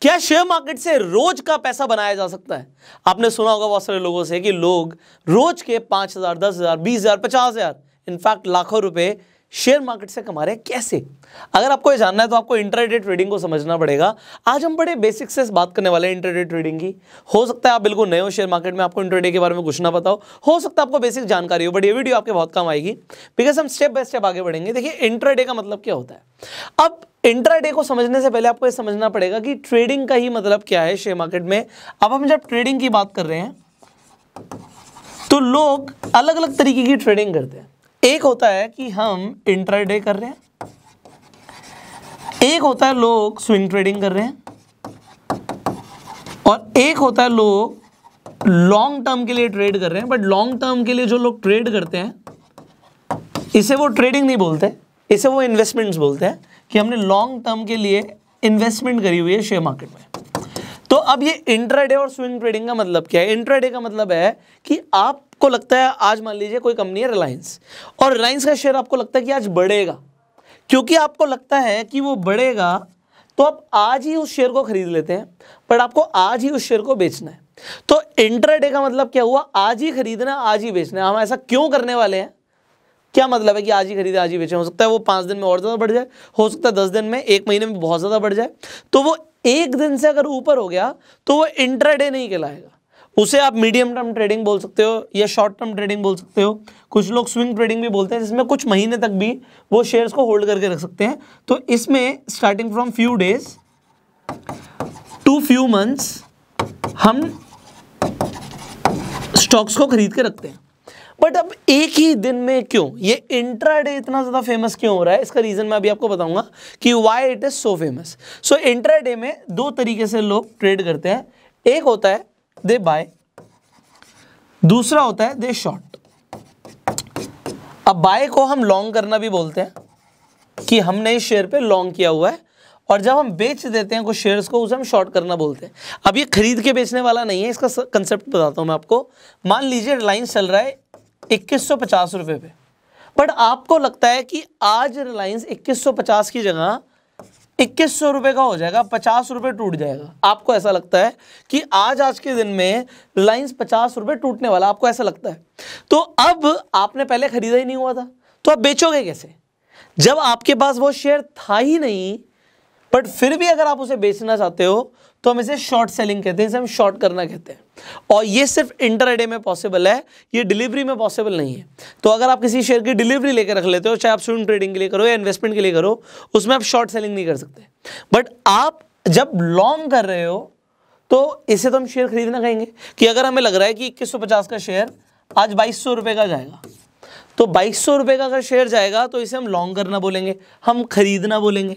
क्या share market से रोज का पैसा बनाया जा सकता है आपने सुना होगा बहुत सारे लोगों से कि लोग रोज के पांच हज़ार दस हज़ार बीस हज़ार पचास हज़ार इनफैक्ट लाखों रुपए शेयर मार्केट से कमा रहे हैं कैसे अगर आपको ये जानना है तो आपको इंटरडे ट्रेडिंग को समझना पड़ेगा आज हम बड़े बेसिक से बात करने वाले हैं इंटरडे ट्रेडिंग की हो सकता है आप बिल्कुल नए हो शेयर मार्केट में आपको इंटरडे के बारे में कुछ ना बताओ हो हो सकता है आपको बेसिक जानकारी हो बट ये वीडियो आपके बहुत काम आएगी बिकॉज हम स्टेप बाय स्टेप आगे बढ़ेंगे देखिए इंटरडे का मतलब क्या होता है अब इंट्राडे को समझने से पहले आपको यह समझना पड़ेगा कि ट्रेडिंग का ही मतलब क्या है शेयर मार्केट में अब हम जब ट्रेडिंग की बात कर रहे हैं तो लोग अलग अलग तरीके की ट्रेडिंग करते हैं एक होता है कि हम इंट्राडे कर रहे हैं एक होता है लोग स्विंग ट्रेडिंग कर रहे हैं और एक होता है लोग लॉन्ग टर्म के लिए ट्रेड कर रहे हैं बट लॉन्ग टर्म के लिए जो लोग ट्रेड करते हैं इसे वो ट्रेडिंग नहीं बोलते इसे वो इन्वेस्टमेंट्स बोलते हैं कि हमने लॉन्ग टर्म के लिए इन्वेस्टमेंट करी हुई है शेयर मार्केट में तो अब ये इंट्राडे और स्विंग ट्रेडिंग का मतलब क्या है इंट्राडे का मतलब है कि आपको लगता है आज मान लीजिए कोई कंपनी है रिलायंस और रिलायंस का शेयर आपको लगता है कि आज बढ़ेगा क्योंकि आपको लगता है कि वो बढ़ेगा तो आप आज ही उस शेयर को खरीद लेते हैं बट आपको आज ही उस शेयर को बेचना है तो इंट्राडे का मतलब क्या हुआ आज ही खरीदना आज ही बेचना है हम ऐसा क्यों करने वाले हैं क्या मतलब है कि आज ही खरीदे आज ही बेचे हो सकता है वो पाँच दिन में और ज़्यादा बढ़ जाए हो सकता है दस दिन में एक महीने में बहुत ज़्यादा बढ़ जाए तो वो एक दिन से अगर ऊपर हो गया तो वो डे नहीं कहलाएगा उसे आप मीडियम टर्म ट्रेडिंग बोल सकते हो या शॉर्ट टर्म ट्रेडिंग बोल सकते हो कुछ लोग स्विंग ट्रेडिंग भी बोलते हैं जिसमें कुछ महीने तक भी वो शेयर्स को होल्ड करके रख सकते हैं तो इसमें starting from few days to few months हम स्टॉक्स को खरीद के रखते हैं बट अब एक ही दिन में क्यों ये इंट्रा डे इतना ज़्यादा फेमस क्यों हो रहा है इसका रीज़न मैं अभी आपको बताऊंगा कि why it is so famous so intraday में दो तरीके से लोग ट्रेड करते हैं एक होता है दे बाय दूसरा होता है दे शॉर्ट अब बाय को हम लॉन्ग करना भी बोलते हैं कि हमने इस शेयर पे लॉन्ग किया हुआ है और जब हम बेच देते हैं कुछ शेयर्स को उसे हम शॉर्ट करना बोलते हैं अब ये खरीद के बेचने वाला नहीं है इसका कंसेप्ट बताता हूं मैं आपको मान लीजिए रिलायंस चल रहा है इक्कीस सौ पचास पे बट आपको लगता है कि आज रिलायंस इक्कीस सौ पचास की जगह इक्कीस सौ का हो जाएगा पचास रुपये टूट जाएगा आपको ऐसा लगता है कि आज आज के दिन में रिलायंस पचास रुपये टूटने वाला आपको ऐसा लगता है तो अब आपने पहले खरीदा ही नहीं हुआ था तो आप बेचोगे कैसे जब आपके पास वो शेयर था ही नहीं बट फिर भी अगर आप उसे बेचना चाहते हो तो हम इसे शॉर्ट सेलिंग कहते हैं इसे हम शॉर्ट करना कहते हैं और ये सिर्फ इंटरडे में पॉसिबल है ये डिलीवरी में पॉसिबल नहीं है तो अगर आप किसी शेयर की डिलीवरी लेकर रख लेते हो चाहे आप स्विंग ट्रेडिंग के लिए करो या इन्वेस्टमेंट के लिए करो उसमें आप शॉर्ट सेलिंग नहीं कर सकते बट आप जब लॉन्ग कर रहे हो तो इसे तो हम शेयर खरीदना कहेंगे कि अगर हमें लग रहा है कि इक्कीस का शेयर आज बाईस रुपए का जाएगा तो बाईस रुपए का अगर शेयर जाएगा तो इसे हम लॉन्ग करना बोलेंगे हम खरीदना बोलेंगे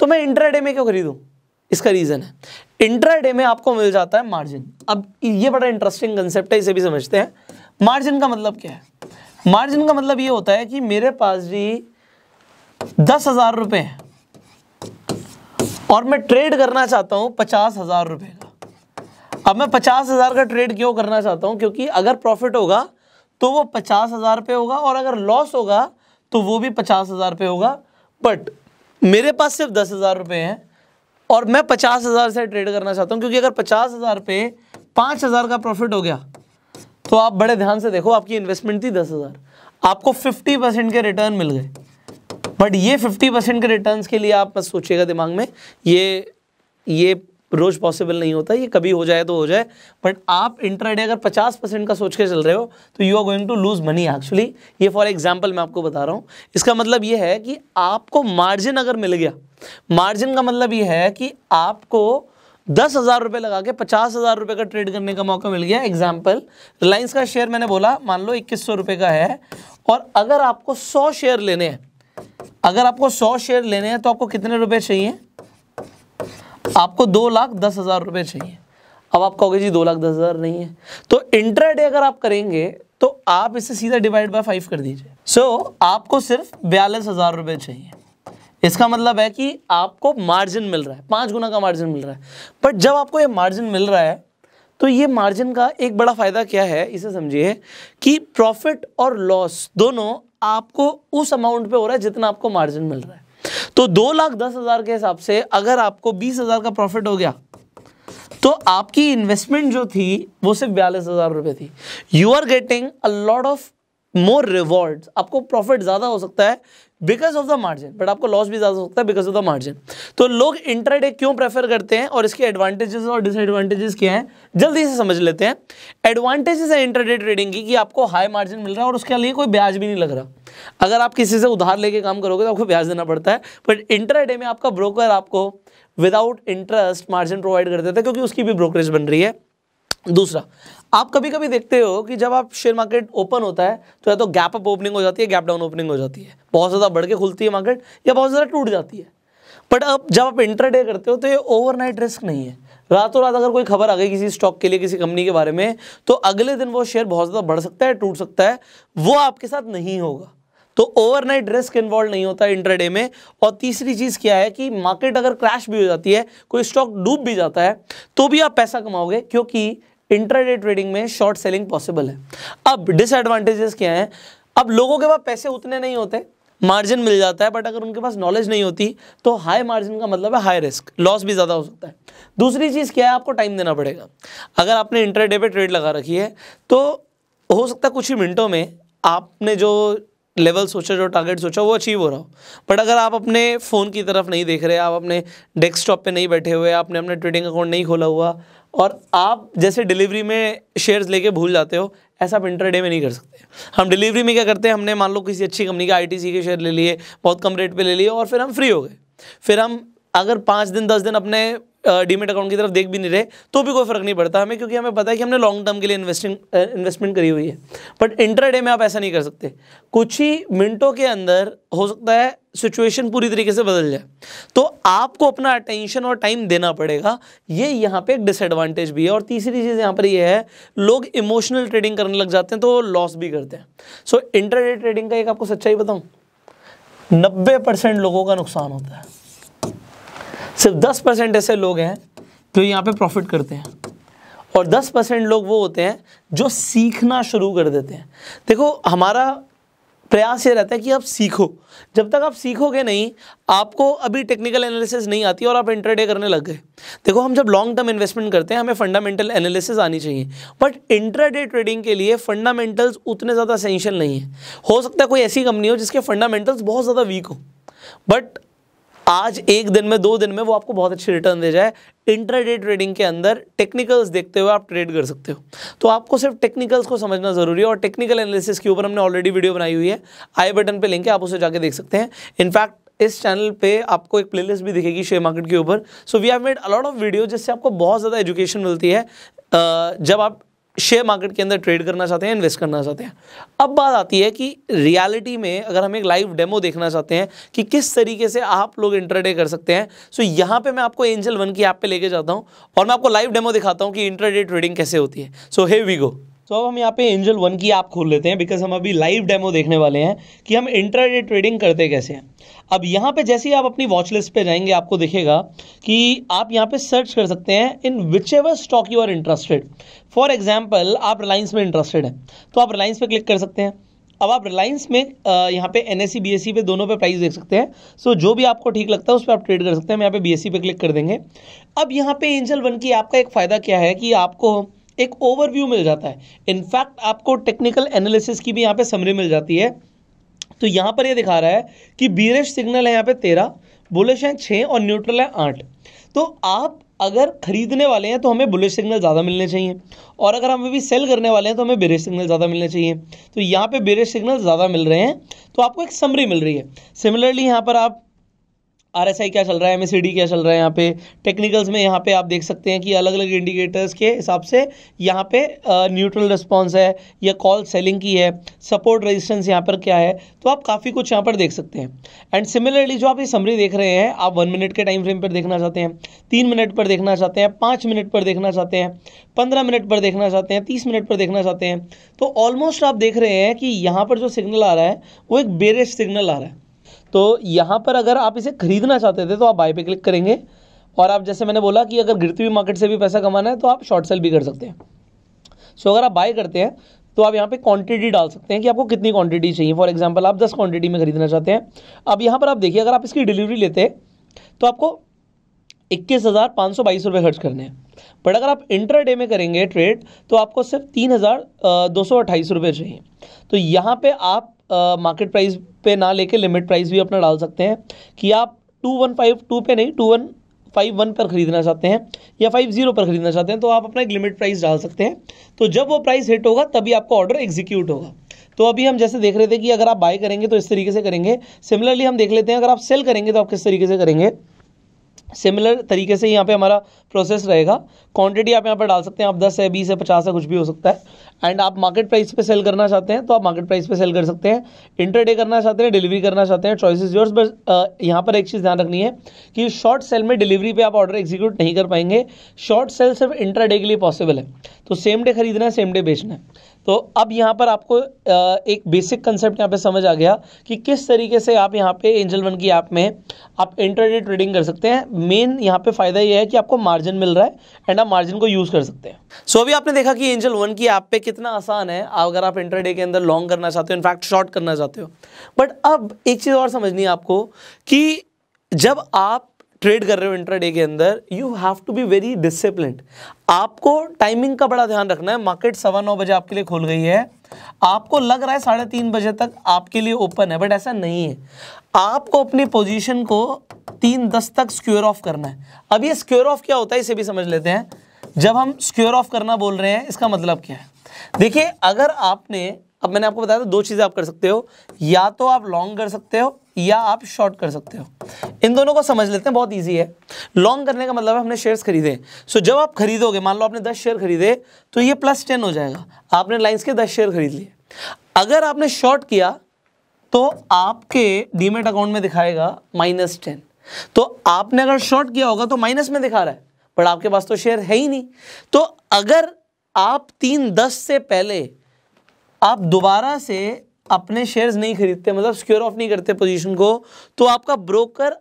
तो मैं इंटर में क्यों खरीदूँ इसका रीज़न है इंट्राडे में आपको मिल जाता है मार्जिन अब ये बड़ा इंटरेस्टिंग कंसेप्ट है इसे भी समझते हैं मार्जिन का मतलब क्या है मार्जिन का मतलब ये होता है कि मेरे पास जी दस हजार रुपये हैं और मैं ट्रेड करना चाहता हूं पचास हजार रुपए का अब मैं पचास हजार का ट्रेड क्यों करना चाहता हूँ क्योंकि अगर प्रॉफिट होगा तो वो पचास हजार रुपये होगा और अगर लॉस होगा तो वो भी पचास हजार रुपये होगा बट मेरे पास सिर्फ दस हजार रुपये हैं और मैं पचास हज़ार से ट्रेड करना चाहता हूं क्योंकि अगर पचास हज़ार पे पांच हज़ार का प्रॉफिट हो गया तो आप बड़े ध्यान से देखो आपकी इन्वेस्टमेंट थी दस हज़ार आपको फिफ्टी परसेंट के रिटर्न मिल गए बट ये फिफ्टी परसेंट के रिटर्न्स के लिए आप बस सोचिएगा दिमाग में ये ये रोज़ पॉसिबल नहीं होता ये कभी हो जाए तो हो जाए बट आप इंटरडे अगर 50 परसेंट का सोच के चल रहे हो तो you are going to lose money actually ये फॉर एग्जांपल मैं आपको बता रहा हूँ इसका मतलब ये है कि आपको मार्जिन अगर मिल गया मार्जिन का मतलब ये है कि आपको दस हज़ार रुपये लगा के पचास हज़ार रुपये का ट्रेड करने का मौका मिल गया एग्जाम्पल रिलायंस का शेयर मैंने बोला मान लो इक्कीस सौ रुपये का है और अगर आपको सौ शेयर लेने हैं अगर आपको सौ शेयर लेने हैं तो आपको कितने रुपये चाहिए आपको दो लाख दस हज़ार रुपए चाहिए अब आप कहोगे जी दो लाख दस हज़ार नहीं है तो इंट्राडे अगर आप करेंगे तो आप इसे सीधा डिवाइड बाय फाइव कर दीजिए सो so, आपको सिर्फ बयालीस हज़ार रुपए चाहिए इसका मतलब है कि आपको मार्जिन मिल रहा है पांच गुना का मार्जिन मिल रहा है बट जब आपको ये मार्जिन मिल रहा है तो ये मार्जिन का एक बड़ा फ़ायदा क्या है इसे समझिए कि प्रॉफिट और लॉस दोनों आपको उस अमाउंट पे हो रहा है जितना आपको मार्जिन मिल रहा है तो दो लाख दस हज़ार के हिसाब से अगर आपको बीस हज़ार का प्रॉफिट हो गया तो आपकी इन्वेस्टमेंट जो थी वो सिर्फ बयालीस हज़ार रुपए थी you are getting a lot of more reward आपको प्रॉफिट ज़्यादा हो सकता है because of the margin but आपको लॉस भी ज़्यादा हो सकता है बिकॉज ऑफ द मार्जिन तो लोग इंटरडे क्यों प्रेफर करते हैं और इसके एडवांटेजेस और डिसएडवांटेजेस क्या हैं जल्दी से समझ लेते हैं एडवांटेजेस है इंटरडे ट्रेडिंग की कि आपको हाई मार्जिन मिल रहा है और उसके लिए कोई ब्याज भी नहीं लग रहा अगर आप किसी से उधार लेके काम करोगे तो आपको ब्याज देना पड़ता है बट इंटरडे में आपका ब्रोकर आपको विदाउट इंटरेस्ट मार्जिन प्रोवाइड कर देता है क्योंकि उसकी भी ब्रोकरेज बन रही है दूसरा आप कभी कभी देखते हो कि जब आप शेयर मार्केट ओपन होता है तो या तो गैप अप ओपनिंग हो जाती है गैप डाउन ओपनिंग हो जाती है बहुत ज़्यादा बढ़ के खुलती है मार्केट या बहुत ज़्यादा टूट जाती है बट अब जब आप इंटरडे करते हो तो ये ओवरनाइट रिस्क नहीं है रातों रात अगर कोई खबर आ गई किसी स्टॉक के लिए किसी कंपनी के बारे में तो अगले दिन वो शेयर बहुत ज़्यादा बढ़ सकता है टूट सकता है वो आपके साथ नहीं होगा तो ओवरनाइट रिस्क इन्वॉल्व नहीं होता है इंटरडे में और तीसरी चीज़ क्या है कि मार्केट अगर क्रैश भी हो जाती है कोई स्टॉक डूब भी जाता है तो भी आप पैसा कमाओगे क्योंकि इंट्राडे ट्रेडिंग में शॉर्ट सेलिंग पॉसिबल है अब डिसएडवांटेजेस क्या हैं अब लोगों के पास पैसे उतने नहीं होते मार्जिन मिल जाता है बट अगर उनके पास नॉलेज नहीं होती तो हाई मार्जिन का मतलब है हाई रिस्क लॉस भी ज़्यादा हो सकता है दूसरी चीज़ क्या है आपको टाइम देना पड़ेगा अगर आपने इंटरडे पे ट्रेड लगा रखी है तो हो सकता है कुछ ही मिनटों में आपने जो लेवल सोचा जो टारगेट सोचा वो अचीव हो रहा हो बट अगर आप अपने फ़ोन की तरफ नहीं देख रहे आप अपने डेस्कटॉप पे नहीं बैठे हुए आपने अपने ट्रेडिंग अकाउंट नहीं खोला हुआ और आप जैसे डिलीवरी में शेयर्स लेके भूल जाते हो ऐसा आप इंटरडे में नहीं कर सकते हम डिलीवरी में क्या करते हैं हमने मान लो किसी अच्छी कंपनी के आईटीसी के शेयर ले लिए बहुत कम रेट पे ले लिए और फिर हम फ्री हो गए फिर हम अगर पाँच दिन दस दिन अपने डीमेट अकाउंट की तरफ देख भी नहीं रहे तो भी कोई फर्क नहीं पड़ता हमें क्योंकि हमें पता है कि हमने लॉन्ग टर्म के लिए इन्वेस्टिंग इन्वेस्टमेंट करी हुई है बट इंटरडे में आप ऐसा नहीं कर सकते कुछ ही मिनटों के अंदर हो सकता है सिचुएशन पूरी तरीके से बदल जाए तो आपको अपना अटेंशन और टाइम देना पड़ेगा ये यहाँ पे एक डिसएडवांटेज भी है और तीसरी चीज़ यहाँ पर ये है लोग इमोशनल ट्रेडिंग करने लग जाते हैं तो लॉस भी करते हैं सो इंटर ट्रेडिंग का एक आपको सच्चाई बताऊँ नब्बे लोगों का नुकसान होता है सिर्फ दस परसेंट ऐसे लोग हैं जो यहाँ पे प्रॉफिट करते हैं और 10 परसेंट लोग वो होते हैं जो सीखना शुरू कर देते हैं देखो हमारा प्रयास ये रहता है कि आप सीखो जब तक आप सीखोगे नहीं आपको अभी टेक्निकल एनालिसिस नहीं आती और आप इंटरडे करने लग गए देखो हम जब लॉन्ग टर्म इन्वेस्टमेंट करते हैं हमें फंडामेंटल एनालिसिस आनी चाहिए बट इंटरडे ट्रेडिंग के लिए फंडामेंटल्स उतने ज़्यादा असेंशियल नहीं है हो सकता है कोई ऐसी कंपनी हो जिसके फंडामेंटल्स बहुत ज़्यादा वीक हो बट आज एक दिन में दो दिन में वो आपको बहुत अच्छे रिटर्न दे जाए इंटरडे ट्रेडिंग के अंदर टेक्निकल्स देखते हुए आप ट्रेड कर सकते हो तो आपको सिर्फ टेक्निकल्स को समझना ज़रूरी है और टेक्निकल एनालिसिस के ऊपर हमने ऑलरेडी वीडियो बनाई हुई है आई बटन पे लिंक है आप उसे जाके देख सकते हैं इनफैक्ट इस चैनल पे आपको एक प्लेलिस्ट भी दिखेगी शेयर मार्केट के ऊपर so we have made a lot of video जिससे आपको बहुत ज़्यादा एजुकेशन मिलती है जब आप शेयर मार्केट के अंदर ट्रेड करना चाहते हैं इन्वेस्ट करना चाहते हैं अब बात आती है कि रियलिटी में अगर हम एक लाइव डेमो देखना चाहते हैं कि किस तरीके से आप लोग इंटरडे कर सकते हैं सो so, यहाँ पे मैं आपको एंजल वन की ऐप पे लेके जाता हूँ और मैं आपको लाइव डेमो दिखाता हूँ कि इंटरडे ट्रेडिंग कैसे होती है सो हे वी गो तो अब हम यहाँ पे एंजल वन की ऐप खोल लेते हैं बिकॉज हम अभी लाइव डेमो देखने वाले हैं कि हम इंट्राडे ट्रेडिंग करते कैसे हैं अब यहाँ पे जैसे ही आप अपनी वॉच लिस्ट पर जाएंगे आपको दिखेगा कि आप यहाँ पे सर्च कर सकते हैं in whichever stock you are interested for example आप रिलायंस में इंटरेस्टेड हैं तो आप रिलायंस पे क्लिक कर सकते हैं अब आप रिलायंस में यहाँ पे एन एस सी पे दोनों पे प्राइस देख सकते हैं सो जो भी आपको ठीक लगता है उस पर आप ट्रेड कर सकते हैं हम यहाँ पे बी पे क्लिक कर देंगे अब यहाँ पे एंजल वन की ऐप का एक फ़ायदा क्या है कि आपको एक ओवरव्यू मिल जाता है इनफैक्ट आपको टेक्निकल एनालिसिस की भी यहाँ पे समरी मिल जाती है तो यहाँ पर ये दिखा रहा है कि बीरेश सिग्नल है यहाँ पे तेरह बुलिश है छः और न्यूट्रल है आठ तो आप अगर खरीदने वाले हैं तो हमें बुलिश सिग्नल ज़्यादा मिलने चाहिए और अगर हम अभी सेल करने वाले हैं तो हमें बेरेश सिग्नल ज़्यादा मिलने चाहिए तो यहाँ पे बेरेश सिग्नल ज़्यादा मिल रहे हैं तो आपको एक समरी मिल रही है सिमिलरली यहाँ पर आप आई क्या चल रहा है डी क्या चल रहा है यहाँ पे टेक्निकल्स में यहाँ पे आप देख सकते हैं कि अलग अलग इंडिकेटर्स के हिसाब से यहाँ पे न्यूट्रल रिस्पॉन्स है या कॉल सेलिंग की है सपोर्ट रेजिस्टेंस यहाँ पर क्या है तो आप काफ़ी कुछ यहाँ पर देख सकते हैं एंड सिमिलरली जो आप ये समरी देख रहे हैं आप वन मिनट के टाइम फ्रेम पर देखना चाहते हैं तीन मिनट पर देखना चाहते हैं पाँच मिनट पर देखना चाहते हैं पंद्रह मिनट पर देखना चाहते हैं तीस मिनट पर देखना चाहते हैं तो ऑलमोस्ट आप देख रहे हैं कि यहाँ पर जो सिग्नल आ रहा है वो एक बेरेज सिग्नल आ रहा है तो यहाँ पर अगर आप इसे खरीदना चाहते थे तो आप बाय पे क्लिक करेंगे और आप जैसे मैंने बोला कि अगर गिरती हुई मार्केट से भी पैसा कमाना है तो आप शॉर्ट सेल भी कर सकते हैं सो so, अगर आप बाय करते हैं तो आप यहाँ पे क्वांटिटी डाल सकते हैं कि आपको कितनी क्वांटिटी चाहिए फॉर एग्जांपल आप 10 क्वांटिटी में खरीदना चाहते हैं अब यहाँ पर आप देखिए अगर आप इसकी डिलीवरी लेते हैं तो आपको इक्कीस हज़ार पाँच सौ बाईस रुपये खर्च करने हैं बट अगर आप इंटर डे में करेंगे ट्रेड तो आपको सिर्फ तीन हज़ार दो सौ अट्ठाईस रुपये चाहिए तो यहाँ पर आप मार्केट प्राइस पे ना लेके लिमिट प्राइस भी अपना डाल सकते हैं कि आप टू वन फाइव टू पे नहीं टू वन फाइव वन पर ख़रीदना चाहते हैं या फाइव ज़ीरो पर ख़रीदना चाहते हैं तो आप अपना एक लिमिट प्राइस डाल सकते हैं तो जब वो प्राइस हिट होगा तभी आपका ऑर्डर एग्जीक्यूट होगा तो अभी हम जैसे देख रहे थे कि अगर आप बाय करेंगे तो इस तरीके से करेंगे सिमिलरली हम देख लेते हैं अगर आप सेल करेंगे तो आप किस तरीके से करेंगे सिमिलर तरीके से यहाँ पे हमारा प्रोसेस रहेगा क्वांटिटी आप यहाँ पर डाल सकते हैं आप 10 है 20 है 50 है कुछ भी हो सकता है एंड आप मार्केट प्राइस पे सेल करना चाहते हैं तो आप मार्केट प्राइस पे सेल कर सकते हैं इंटरडे करना चाहते हैं डिलीवरी करना चाहते हैं चॉइसेस योर्स बस यहाँ पर एक चीज़ ध्यान रखनी है कि शॉर्ट सेल में डिलीवरी पर आप ऑर्डर एग्जीक्यूट नहीं कर पाएंगे शॉर्ट सेल सिर्फ इंटर के लिए पॉसिबल है तो सेम डे खरीदना है सेम डे बेचना है तो अब यहाँ पर आपको एक बेसिक कंसेप्ट यहाँ पे समझ आ गया कि किस तरीके से आप यहाँ पे एंजल वन की ऐप में आप इंटरनेट ट्रेडिंग कर सकते हैं मेन यहाँ पे फ़ायदा ये है कि आपको मार्जिन मिल रहा है एंड आप मार्जिन को यूज़ कर सकते हैं सो so, अभी आपने देखा कि एंजल वन की ऐप पे कितना आसान है अगर आप इंटर के अंदर लॉन्ग करना चाहते हो इनफैक्ट शॉर्ट करना चाहते हो बट अब एक चीज़ और समझनी है आपको कि जब आप ट्रेड कर रहे हो इंट्राडे के अंदर you have to be very discipline आपको टाइमिंग का बड़ा ध्यान रखना है मार्केट सवा नौ बजे आपके लिए खोल गई है आपको लग रहा है साढ़े तीन बजे तक आपके लिए ओपन है बट ऐसा नहीं है आपको अपनी पोजीशन को तीन दस तक स्क्योर ऑफ करना है अब ये स्क्योर ऑफ क्या होता है इसे भी समझ लेते हैं जब हम स्क्योर ऑफ करना बोल रहे हैं इसका मतलब क्या है देखिए अगर आपने अब मैंने आपको बताया था दो चीज़ें आप कर सकते हो या तो आप लॉन्ग कर सकते हो या आप शॉर्ट कर सकते हो इन दोनों को समझ लेते हैं बहुत ईजी है लॉन्ग करने का मतलब है हमने शेयर्स खरीदे सो जब आप खरीदोगे मान लो आपने दस शेयर खरीदे तो ये प्लस टेन हो जाएगा आपने लाइन्स के दस शेयर खरीद लिए अगर आपने शॉर्ट किया तो आपके डीमेट अकाउंट में दिखाएगा माइनस टेन तो आपने अगर शॉर्ट किया होगा तो माइनस में दिखा रहा है बट आपके पास तो शेयर है ही नहीं तो अगर आप तीन दस से पहले आप दोबारा से अपने शेयर्स नहीं खरीदते मतलब स्क्योर ऑफ नहीं करते पोजीशन को तो आपका ब्रोकर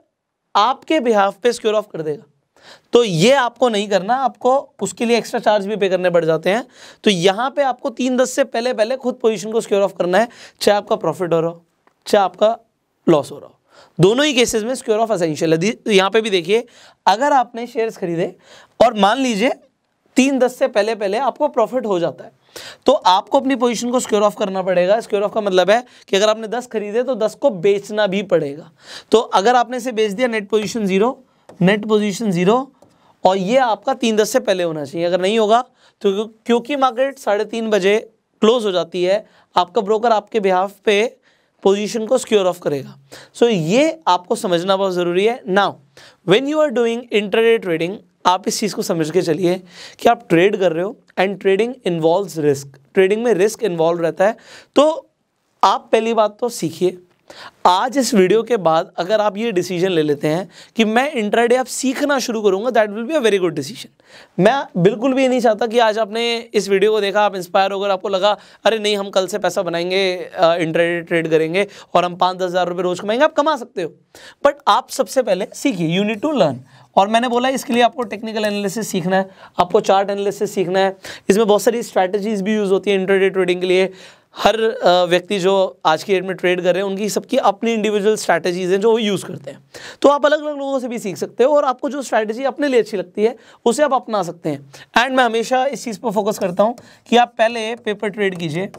आपके बिहाफ पे स्क्योर ऑफ कर देगा तो ये आपको नहीं करना आपको उसके लिए एक्स्ट्रा चार्ज भी पे करने पड़ जाते हैं तो यहाँ पे आपको तीन दस से पहले पहले खुद पोजीशन को स्क्योर ऑफ करना है चाहे आपका प्रॉफिट हो रहा हो चाहे आपका लॉस हो रहा हो दोनों ही केसेस में स्क्योर ऑफ असेंशियल है यहाँ पे भी देखिए अगर आपने शेयर्स खरीदे और मान लीजिए तीन दस से पहले पहले आपको प्रॉफिट हो जाता है तो आपको अपनी पोजीशन को स्क्योर ऑफ करना पड़ेगा स्क्योर ऑफ का मतलब है कि अगर आपने दस खरीदे तो दस को बेचना भी पड़ेगा तो अगर आपने इसे बेच दिया net position zero net position zero और ये आपका तीन दस से पहले होना चाहिए अगर नहीं होगा तो क्योंकि मार्केट साढ़े तीन बजे क्लोज हो जाती है आपका ब्रोकर आपके बिहाफ पे पोजीशन को स्क्योर ऑफ करेगा सो so, ये आपको समझना बहुत ज़रूरी है now when you are doing interday trading आप इस चीज़ को समझ के चलिए कि आप ट्रेड कर रहे हो and trading involve risk trading में रिस्क इन्वॉल्व रहता है तो आप पहली बात तो सीखिए आज इस वीडियो के बाद अगर आप ये डिसीजन ले लेते हैं कि मैं इंटरडे आप सीखना शुरू करूंगा that will be a very good decision मैं बिल्कुल भी नहीं चाहता कि आज आपने इस वीडियो को देखा आप इंस्पायर होकर आपको लगा अरे नहीं हम कल से पैसा बनाएंगे इंटरडे ट्रेड करेंगे और हम पाँच दस हज़ार रोज़ कमाएंगे आप कमा सकते हो बट आप सबसे पहले सीखिए यू नीड टू लर्न और मैंने बोला इसके लिए आपको टेक्निकल एनालिसिस सीखना है आपको चार्ट एनालिसिस सीखना है इसमें बहुत सारी स्ट्रैटेजीज भी यूज़ होती है इंटरडे ट्रेडिंग के लिए हर व्यक्ति जो आज की डेट में ट्रेड कर रहे हैं उनकी सबकी अपनी इंडिविजुअल स्ट्रैटेजीज़ हैं जो वो यूज़ करते हैं तो आप अलग अलग लोगों से भी सीख सकते हो और आपको जो स्ट्रैटेजी अपने लिए अच्छी लगती है उसे आप अपना सकते हैं एंड मैं हमेशा इस चीज़ पर फोकस करता हूँ कि आप पहले पेपर ट्रेड कीजिए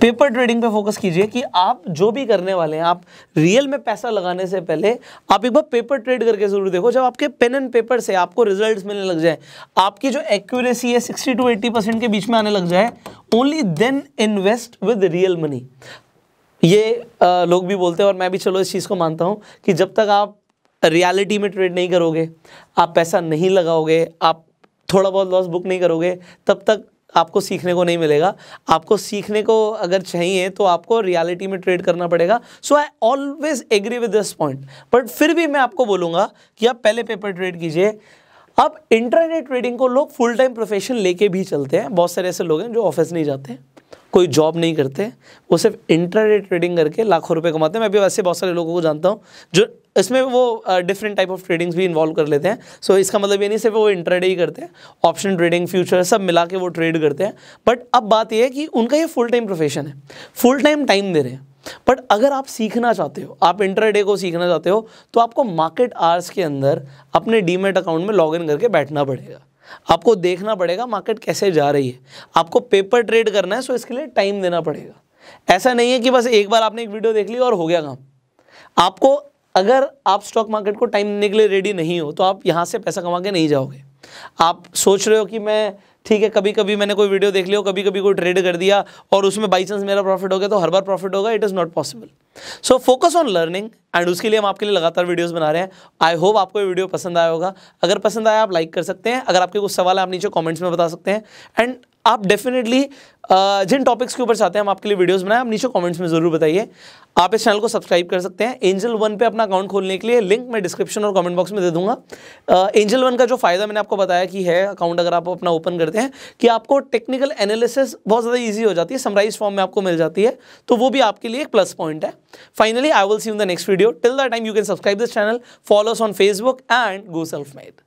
पेपर ट्रेडिंग पे फोकस कीजिए कि आप जो भी करने वाले हैं आप रियल में पैसा लगाने से पहले आप एक बार पेपर ट्रेड करके ज़रूर देखो जब आपके पेन एंड पेपर से आपको रिजल्ट्स मिलने लग जाए आपकी जो एक्यूरेसी है सिक्सटी टू एट्टी परसेंट के बीच में आने लग जाए only then invest with real money ये आ, लोग भी बोलते हैं और मैं भी चलो इस चीज़ को मानता हूँ कि जब तक आप रियलिटी में ट्रेड नहीं करोगे आप पैसा नहीं लगाओगे आप थोड़ा बहुत लॉस बुक नहीं करोगे तब तक आपको सीखने को नहीं मिलेगा आपको सीखने को अगर चाहिए तो आपको रियलिटी में ट्रेड करना पड़ेगा so I always agree with this point but फिर भी मैं आपको बोलूँगा कि आप पहले पेपर ट्रेड कीजिए अब इंटरनेट ट्रेडिंग को लोग फुल टाइम प्रोफेशन लेके भी चलते हैं बहुत सारे ऐसे लोग हैं जो ऑफिस नहीं जाते कोई जॉब नहीं करते वो सिर्फ इंटरनेट ट्रेडिंग करके लाखों रुपए कमाते हैं मैं भी वैसे बहुत सारे लोगों को जानता हूँ जो इसमें वो डिफरेंट टाइप ऑफ ट्रेडिंग्स भी इन्वॉल्व कर लेते हैं सो so, इसका मतलब ये नहीं सिर्फ वो इंट्राडे ही करते हैं ऑप्शन ट्रेडिंग फ्यूचर सब मिला के वो ट्रेड करते हैं बट अब बात यह है कि उनका ये फुल टाइम प्रोफेशन है फुल टाइम टाइम दे रहे हैं बट अगर आप सीखना चाहते हो आप इंटरडे को सीखना चाहते हो तो आपको मार्केट आर्स के अंदर अपने डीमेट अकाउंट में लॉग इन करके बैठना पड़ेगा आपको देखना पड़ेगा मार्केट कैसे जा रही है आपको पेपर ट्रेड करना है सो इसके लिए टाइम देना पड़ेगा ऐसा नहीं है कि बस एक बार आपने एक वीडियो देख ली और हो गया काम आपको अगर आप स्टॉक मार्केट को टाइम देने के लिए रेडी नहीं हो तो आप यहाँ से पैसा कमा के नहीं जाओगे आप सोच रहे हो कि मैं ठीक है कभी कभी मैंने कोई वीडियो देख लिया कभी कभी कोई ट्रेड कर दिया और उसमें बाई चांस मेरा प्रॉफिट हो गया तो हर बार प्रॉफिट होगा it is not possible so focus on learning and उसके लिए हम आपके लिए लगातार वीडियोस बना रहे हैं आई होप आपको ये वीडियो पसंद आया होगा अगर पसंद आया आप लाइक कर सकते हैं अगर आपके कुछ सवाल है आप नीचे कॉमेंट्स में बता सकते हैं एंड आप डेफिनेटली uh, जिन टॉपिक्स के ऊपर चाहते हैं हम आपके लिए वीडियोस बनाएं आप नीचे कमेंट्स में ज़रूर बताइए आप इस चैनल को सब्सक्राइब कर सकते हैं एंजल वन पे अपना अकाउंट खोलने के लिए लिंक मैं डिस्क्रिप्शन और कमेंट बॉक्स में दे दूंगा एंजल uh, वन का जो फ़ायदा मैंने आपको बताया कि है अकाउंट अगर आप अपना ओपन करते हैं कि आपको टेक्निकल एनालिसिस बहुत ज़्यादा ईजी हो जाती है समराइज फॉर्म में आपको मिल जाती है तो वो भी आपके लिए एक प्लस पॉइंट है finally I will see in the next video till the time you can subscribe this channel follows on Facebook and go self made